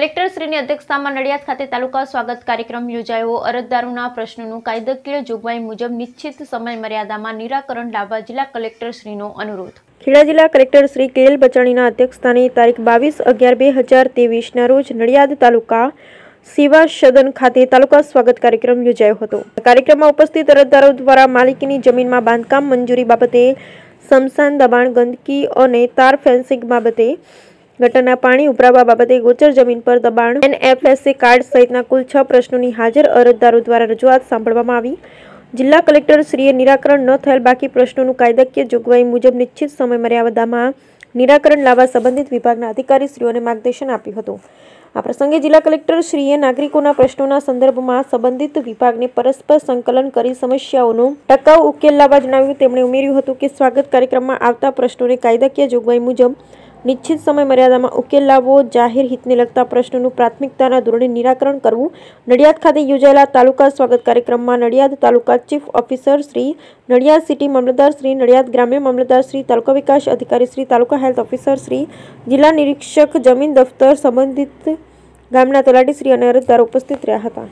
કલેક્ટરશ્રીની અધ્યક્ષતામાં નડિયાદ ખાતે તાલુકા સ્વાગત કાર્યક્રમ યોજાયો અરજદારોના પ્રશ્નોનું કાયદાકીય જોગવાઈ મુજબ નિશ્ચિત સમય મર્યાદામાં નિરાકરણ લાવવા જિલ્લા કલેક્ટરશ્રીનો અનુરોધ ખેડા જિલ્લા કલેક્ટર શ્રી કેએલ બચાણીના અધ્યક્ષસ્થાને તારીખ બાવીસ અગિયાર બે હજાર તેવીસના રોજ નડિયાદ તાલુકા સેવા સદન ખાતે તાલુકા સ્વાગત કાર્યક્રમ યોજાયો હતો કાર્યક્રમમાં ઉપસ્થિત અરજદારો દ્વારા માલિકીની જમીનમાં બાંધકામ મંજૂરી બાબતે સમસાન દબાણ ગંદકી અને તાર ફેન્સિંગ બાબતે ગટરના પાણી ઉપરાવવા બાબતે ગોચર જમીન પર દબાણ એનએફએસસી કાર્ડ સહિતના કુલ છ પ્રશ્નોની હાજર અરજદારો દ્વારા રજૂઆત સાંભળવામાં આવી જિલ્લા કલેક્ટરશ્રીએ નિરાકરણ ન થયેલ બાકી પ્રશ્નોનું કાયદાકીય જોગવાઈ મુજબ નિશ્ચિત સમયમર્યાદામાં નિરાકરણ લાવવા સંબંધિત વિભાગના અધિકારીશ્રીઓને માર્ગદર્શન આપ્યું હતું આ પ્રસંગે જિલ્લા કલેક્ટરશ્રીએ નાગરિકોના પ્રશ્નોના સંદર્ભમાં સંબંધિત વિભાગને પરસ્પર સંકલન કરી સમસ્યાઓનો ટકાઉ ઉકેલ લાવવા જણાવ્યું તેમણે ઉમેર્યું હતું કે સ્વાગત કાર્યક્રમમાં આવતા પ્રશ્નોને કાયદાકીય જોગવાઈ મુજબ નિશ્ચિત સમય મર્યાદામાં ઉકેલ લાવવો જાહેર હિતને લગતા પ્રશ્નોનું પ્રાથમિકતાના ધોરણે નિરાકરણ કરવું નડિયાદ ખાતે યોજાયેલા તાલુકા સ્વાગત કાર્યક્રમમાં Nadiad taluka chief officer Shri Nadiad city મામલતદાર શ્રી નડિયાદ ગ્રામ્ય મામલતદાર શ્રી તાલુકા વિકાસ અધિકારી શ્રી તાલુકા હેલ્થ ઓફિસર શ્રી જિલ્લા નિરીક્ષક જમીન દફતર સંબંધિત ગામના તલાટી શ્રી અને અરજદારો ઉપસ્થિત રહ્યા હતા